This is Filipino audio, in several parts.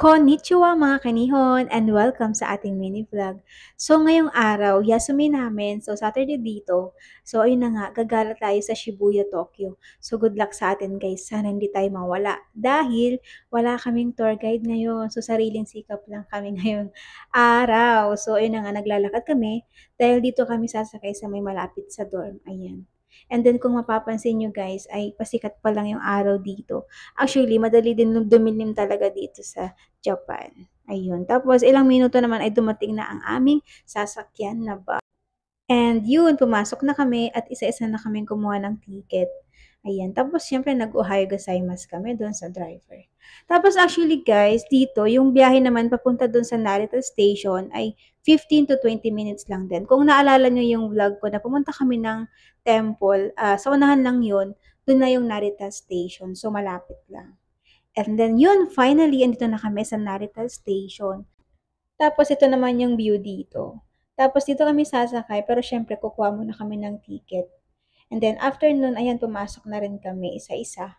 Konnichiwa mga kanihon and welcome sa ating mini vlog. So ngayong araw, Yasumi namin, so Saturday dito. So ayun na nga, gagala tayo sa Shibuya, Tokyo. So good luck sa atin guys, sana hindi tayo mawala. Dahil wala kaming tour guide ngayon, so sariling sikap lang kami ngayon araw. So ayun na nga, naglalakad kami dahil dito kami sasakay sa may malapit sa dorm. Ayan. And then kung mapapansin nyo guys, ay pasikat pa lang yung araw dito. Actually, madali din dumilim talaga dito sa Japan. Ayun. Tapos ilang minuto naman ay dumating na ang aming sasakyan na ba. And yun, pumasok na kami at isa-isa na kaming kumuha ng ticket. Ayan. Tapos, syempre, nag-Ohio Gasaymas kami doon sa driver. Tapos, actually, guys, dito, yung biyahe naman papunta doon sa Narita Station ay 15 to 20 minutes lang din. Kung naalala nyo yung vlog ko na pumunta kami ng temple, uh, sa unahan lang yun, doon na yung Narita Station. So, malapit lang. And then, yun, finally, andito na kami sa Narita Station. Tapos, ito naman yung view dito. Tapos, dito kami sasakay, pero syempre, kukuha muna kami ng ticket And then after nun, ayan, pumasok na rin kami isa-isa.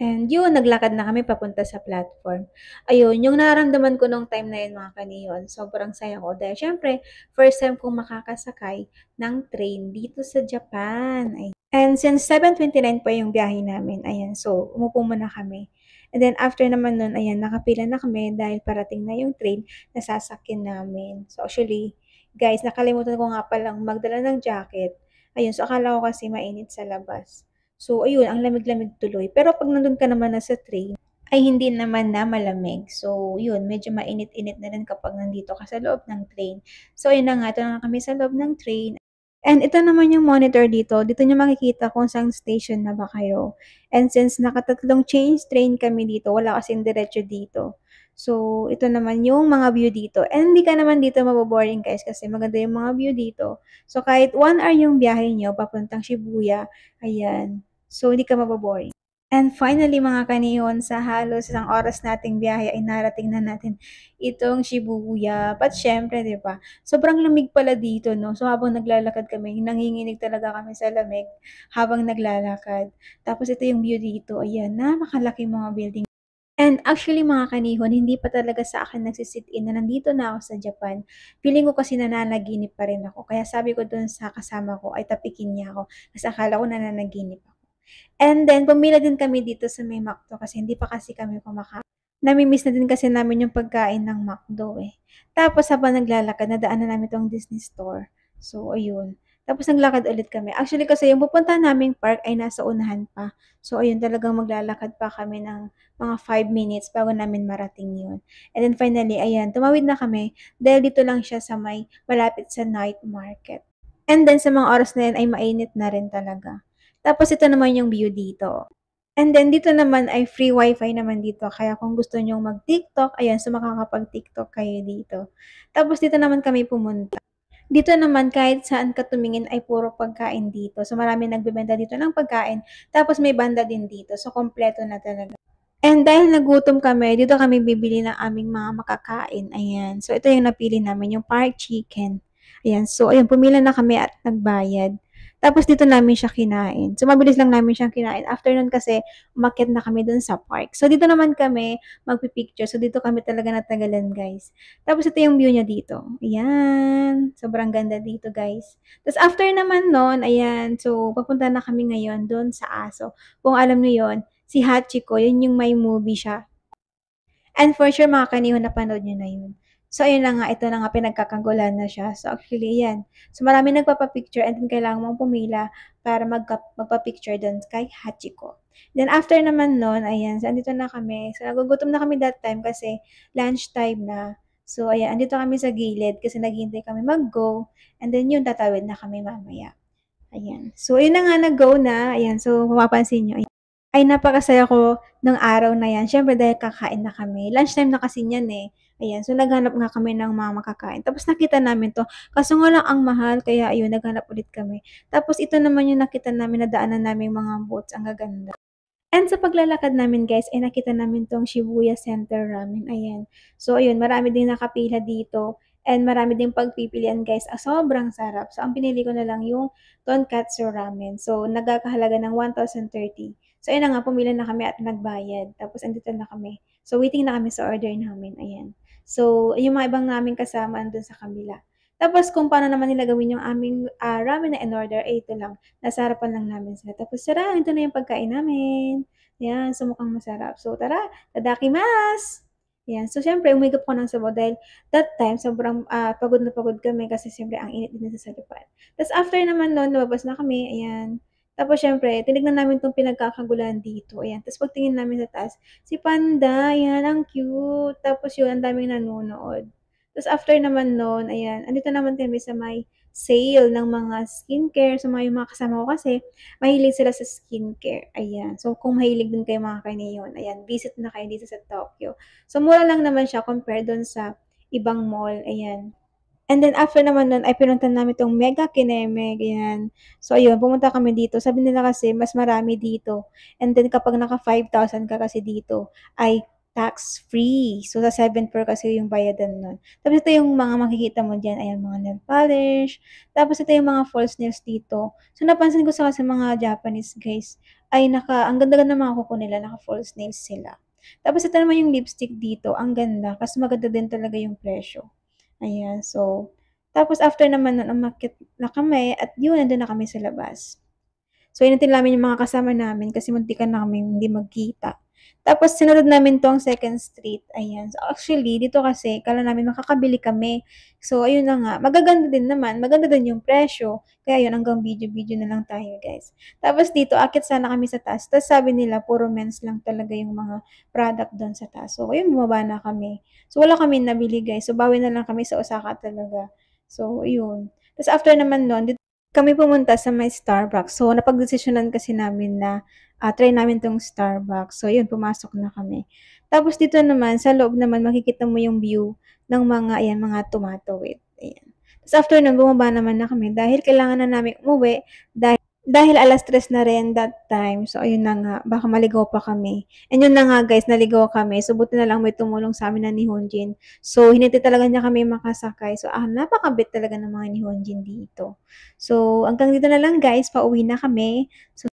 And yun, naglakad na kami papunta sa platform. Ayun, yung naramdaman ko nung time na yun mga kaniyon, sobrang saya ko. Dahil syempre, first time kong makakasakay ng train dito sa Japan. Ayun. And since 7.29 pa yung biyahe namin, ayan, so umupo muna kami. And then after naman nun, ayan, nakapila na kami dahil parating na yung train na sasakin namin. So actually, guys, nakalimutan ko nga palang magdala ng jacket. Ayun, so akala ko kasi mainit sa labas. So, ayun, ang lamig-lamig tuloy. Pero pag nandun ka naman na sa train, ay hindi naman na malamig. So, yun, medyo mainit-init na rin kapag nandito ka sa loob ng train. So, ayun na nga, ito na kami sa loob ng train. And ito naman yung monitor dito. Dito nyo makikita kung saan station na ba kayo. And since nakatatlong change train kami dito, wala kasing diretso dito. So, ito naman yung mga view dito. And hindi ka naman dito maboboring guys kasi maganda yung mga view dito. So, kahit 1 hour yung biyahe nyo papuntang Shibuya, ayan. So, hindi ka maboboring. And finally mga kaniyon, sa halos isang oras nating biyahe ay narating na natin itong Shibuya. But syempre, di ba? Sobrang lamig pala dito, no? So habang naglalakad kami, nanginginig talaga kami sa lamig habang naglalakad. Tapos ito yung view dito. Ayan, napakalaki mga building. And actually mga kanihon, hindi pa talaga sa akin nagsisit in na nandito na ako sa Japan. Feeling ko kasi nananaginip pa rin ako. Kaya sabi ko dun sa kasama ko ay tapikin niya ako. Kasi akala ko nananaginip ako. And then, pumila din kami dito sa may McDo kasi hindi pa kasi kami kumakain. Namimiss na din kasi namin yung pagkain ng McDo eh. Tapos habang naglalakad, na namin itong Disney store. So, ayun. Tapos naglakad ulit kami. Actually kasi yung pupunta naming park ay nasa unahan pa. So ayun talagang maglalakad pa kami ng mga 5 minutes bago namin marating yun. And then finally, ayan, tumawid na kami dahil dito lang siya sa may malapit sa night market. And then sa mga oras na yan ay mainit na rin talaga. Tapos ito naman yung view dito. And then, dito naman ay free wifi naman dito. Kaya kung gusto nyong mag-TikTok, ayan, so makakapag-TikTok kayo dito. Tapos, dito naman kami pumunta. Dito naman, kahit saan ka tumingin ay puro pagkain dito. So, marami nagbebenta dito ng pagkain. Tapos, may banda din dito. So, kompleto na talaga. And dahil nagutom kami, dito kami bibili ng aming mga makakain. Ayan. So, ito yung napili namin, yung park chicken. Ayan. So, ayun, pumila na kami at nagbayad. Tapos dito namin siya kinain. So mabilis lang namin siyang kinain. After nun kasi, umakyat na kami dun sa park. So dito naman kami magpipicture. So dito kami talaga natagalan guys. Tapos ito yung view niya dito. Ayan. Sobrang ganda dito guys. Tapos after naman nun, ayan. So papunta na kami ngayon dun sa aso. Kung alam niyo yon si Hachiko, yun yung may movie siya. And for sure, mga kanihon, napanood nyo na yun. So, ayun na nga, ito na nga, pinagkakanggulan na siya. So, actually, yan. So, marami nagpapapicture and then kailangan mong pumila para mag magpapicture doon kay Hachiko. Then, after naman noon, ayan, so, andito na kami. So, nagugutom na kami that time kasi lunch time na. So, ayan, andito kami sa gilid kasi naghihintay kami mag-go. And then, yun, tatawid na kami mamaya. Ayan. So, ayun na nga, nag-go na. Ayan, so, mapapansin nyo. Ayan ay napakasaya ko ng araw na yan. Siyempre dahil kakain na kami. Lunch time na kasi niyan eh. Ayan, so naghanap nga kami ng mga makakain. Tapos nakita namin to. Kaso nga lang ang mahal, kaya ayun, naghanap ulit kami. Tapos ito naman yung nakita namin, na daanan namin mga boats. Ang gaganda. And sa paglalakad namin guys, ay nakita namin tong Shibuya Center Ramen. Ayan. So ayun, marami din nakapila dito. And marami ding pagpipilian guys. Ah, sobrang sarap. So ang pinili ko na lang yung tonkatsu ramen. So nagkakahalaga ng 1,030. So ayun na nga, pumila na kami at nagbayad. Tapos andito na kami. So waiting na kami sa order namin. Ayan. So, yung mga ibang naming kasama doon sa kabila. Tapos, kung paano naman nila gawin yung aming uh, ramen na in order, eh, ito lang. Nasa harapan lang namin sila. Tapos, tara, ito na yung pagkain namin. Yan, so mukhang masarap. So, tara, tadakimasu! Yan. So, syempre, umigap ko ng sabaw dahil that time, sobrang uh, pagod na pagod kami kasi syempre ang init din sa salipan. Tapos, after naman noon, lumabas na kami. Ayan. Tapos, syempre, tinignan namin itong pinagkakagulan dito. Ayan. Tapos, pagtingin namin sa taas, si Panda, ayan, ang cute. Tapos, yun, ang daming nanonood. Tapos, after naman noon, ayan, andito naman kami sa may sale ng mga skincare. So, mga yung mga kasama ko kasi, mahilig sila sa skincare. Ayan. So, kung mahilig din kayo mga kaniyon, ayan, visit na kayo dito sa Tokyo. So, mura lang naman siya compared doon sa ibang mall. Ayan. And then, after naman nun, ay pinunta namin itong Mega Kineme, ganyan. So, ayun, pumunta kami dito. Sabi nila kasi, mas marami dito. And then, kapag naka 5,000 ka kasi dito, ay tax-free. So, sa 7 per kasi yung bayadan nun. Tapos, ito yung mga makikita mo dyan. Ayan, mga nail polish. Tapos, ito yung mga false nails dito. So, napansin ko sa kasi mga Japanese guys, ay naka, ang ganda-ganda mga kuko nila, naka false nails sila. Tapos, ito naman yung lipstick dito. Ang ganda. Kasi maganda din talaga yung presyo. Ayan, so, tapos after naman nun, umakit na kami at yun, nandun na kami sa labas. So, inantin namin yung mga kasama namin kasi muntikan na kami hindi magkita. Tapos, sinunod namin tong second street. Ayan. So, actually, dito kasi, kala namin makakabili kami. So, ayun na nga. Magaganda din naman. Maganda din yung presyo. Kaya yun, hanggang video-video na lang tayo, guys. Tapos dito, akit sana kami sa taas. Tapos sabi nila, puro men's lang talaga yung mga product doon sa taas. So, ayun, bumaba na kami. So, wala kami nabili, guys. So, bawi na lang kami sa Osaka talaga. So, ayun. Tapos after naman noon, dito kami pumunta sa may Starbucks. So, napag-desisyonan kasi namin na uh, try namin tong Starbucks. So, yun, pumasok na kami. Tapos, dito naman, sa loob naman, makikita mo yung view ng mga, ayan, mga tomato with. Ayan. Tapos, after nun, bumaba naman na kami dahil kailangan na namin umuwi dahil dahil alas tres na rin that time, so ayun na nga, baka maligaw pa kami. And yun na nga guys, naligaw kami. So buti na lang may tumulong sa amin na ni Honjin. So hinintay talaga niya kami makasakay. So ah, napakabit talaga ng mga ni Honjin dito. So hanggang dito na lang guys, pauwi na kami. So,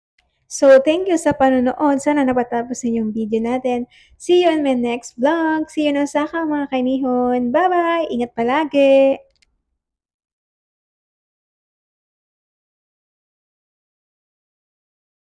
so thank you sa panonood. Sana napatapos yung video natin. See you on my next vlog. See you na sa mga kanihon. Bye-bye! Ingat palagi!